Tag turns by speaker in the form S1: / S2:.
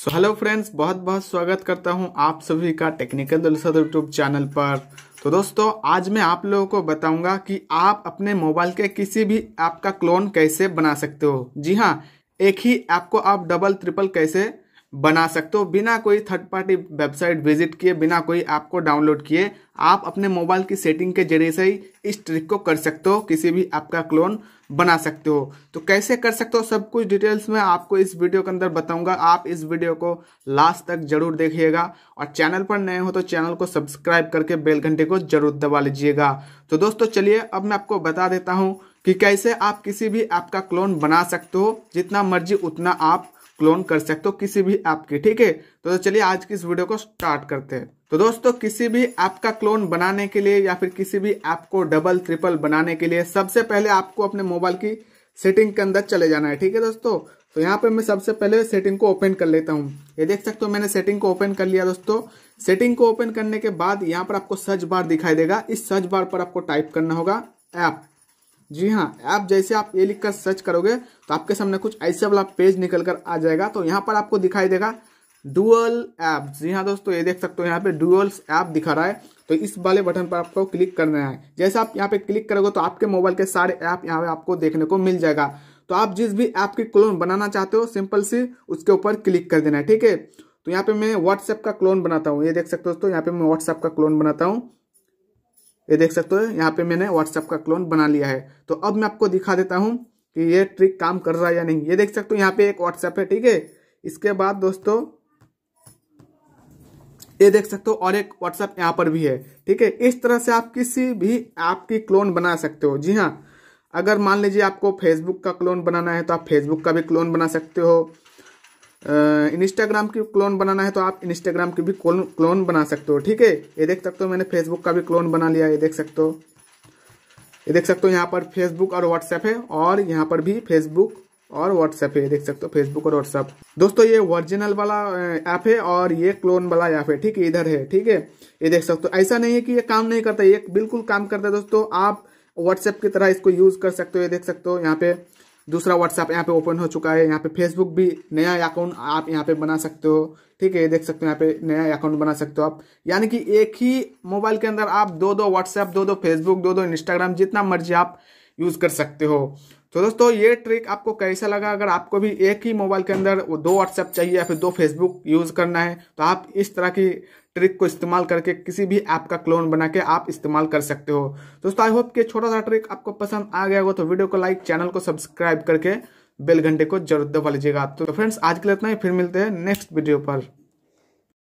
S1: so hello friends बहुत बहुत स्वागत करता हूं आप सभी का टेक्निकल दलसद यूट्यूब चैनल पर तो दोस्तों आज मैं आप लोगों को बताऊंगा कि आप अपने मोबाइल के किसी भी ऐप का क्लोन कैसे बना सकते हो जी हाँ एक ही ऐप को आप डबल ट्रिपल कैसे बना सकते हो बिना कोई थर्ड पार्टी वेबसाइट विजिट किए बिना कोई ऐप को डाउनलोड किए आप अपने मोबाइल की सेटिंग के जरिए से ही इस ट्रिक को कर सकते हो किसी भी ऐप का क्लोन बना सकते हो तो कैसे कर सकते हो सब कुछ डिटेल्स में आपको इस वीडियो के अंदर बताऊंगा आप इस वीडियो को लास्ट तक जरूर देखिएगा और चैनल पर नए हो तो चैनल को सब्सक्राइब करके बेल घंटे को जरूर दबा लीजिएगा तो दोस्तों चलिए अब मैं आपको बता देता हूँ कि कैसे आप किसी भी ऐप का क्लोन बना सकते हो जितना मर्जी उतना आप क्लोन कर सकते हो किसी भी ऐप की ठीक है तो, तो चलिए आज की इस वीडियो को स्टार्ट करते हैं तो दोस्तों किसी भी ऐप का क्लोन बनाने के लिए या फिर किसी भी ऐप को डबल ट्रिपल बनाने के लिए सबसे पहले आपको अपने मोबाइल की सेटिंग के अंदर चले जाना है ठीक है दोस्तों तो यहाँ पे मैं सबसे पहले सेटिंग को ओपन कर लेता हूँ ये देख सकते हो मैंने सेटिंग को ओपन कर लिया दोस्तों सेटिंग को ओपन करने के बाद यहाँ पर आपको सर्च बार दिखाई देगा इस सर्च बार पर आपको टाइप करना होगा ऐप जी हाँ आप जैसे आप ये लिखकर सर्च करोगे तो आपके सामने कुछ ऐसे वाला पेज निकल कर आ जाएगा तो यहाँ पर आपको दिखाई देगा डुअल ऐप जी हाँ दोस्तों ये देख सकते हो यहाँ पे डुअल्स ऐप दिखा रहा है तो इस वाले बटन पर आपको क्लिक करना है जैसे आप यहाँ पे क्लिक करोगे तो आपके मोबाइल के सारे ऐप यहाँ पे आपको देखने को मिल जाएगा तो आप जिस भी ऐप की क्लोन बनाना चाहते हो सिंपल सी उसके ऊपर क्लिक कर देना है ठीक है तो यहाँ पे मैं व्हाट्सएप का क्लोन बनाता हूँ ये देख सकते हो दोस्तों यहाँ पे मैं व्हाट्सएप का क्लोन बनाता हूँ ये देख सकते हो यहाँ पे मैंने व्हाट्सएप का क्लोन बना लिया है तो अब मैं आपको दिखा देता हूँ कि ये ट्रिक काम कर रहा है या नहीं ये देख सकते हो यहाँ पे एक व्हाट्सएप है ठीक है इसके बाद दोस्तों ये देख सकते हो और एक व्हाट्सएप यहाँ पर भी है ठीक है इस तरह से आप किसी भी ऐप की क्लोन बना सकते हो जी हाँ अगर मान लीजिए आपको फेसबुक का क्लोन बनाना है तो आप फेसबुक का भी क्लोन बना सकते हो इंस्टाग्राम की क्लोन बनाना है तो आप इंस्टाग्राम की भी क्लोन बना सकते हो ठीक है ये देख सकते हो मैंने फेसबुक का भी क्लोन बना लिया ये देख सकते हो ये देख सकते हो यहाँ पर फेसबुक और व्हाट्सएप है और यहाँ पर भी फेसबुक और व्हाट्सएप है देख सकते हो फेसबुक और व्हाट्सएप दोस्तों ये ओरिजिनल वाला ऐप है और ये क्लोन वाला ऐप है ठीक है इधर है ठीक है ये देख सकते हो ऐसा नहीं है कि ये काम नहीं करता ये बिल्कुल काम करता है दोस्तों आप व्हाट्सएप की तरह इसको यूज कर सकते हो ये देख सकते हो यहाँ पे दूसरा व्हाट्सएप यहाँ पे ओपन हो चुका है यहाँ पे फेसबुक भी नया अकाउंट आप यहाँ पे बना सकते हो ठीक है ये देख सकते हो यहाँ पे नया अकाउंट बना सकते हो आप यानी कि एक ही मोबाइल के अंदर आप दो दो व्हाट्सएप दो दो फेसबुक दो दो इंस्टाग्राम जितना मर्जी आप यूज़ कर सकते हो तो दोस्तों ये ट्रिक आपको कैसा लगा अगर आपको भी एक ही मोबाइल के अंदर दो व्हाट्सएप चाहिए या फिर दो फेसबुक यूज़ करना है तो आप इस तरह की ट्रिक को इस्तेमाल करके किसी भी ऐप का क्लोन बना के आप इस्तेमाल कर सकते हो दोस्तों आई होप कि छोटा सा ट्रिक आपको पसंद आ गया हो तो वीडियो को लाइक चैनल को सब्सक्राइब करके बेल घंटे को जरूर दबा लीजिएगा तो फ्रेंड्स आज के लिए इतना ही फिर मिलते हैं नेक्स्ट वीडियो पर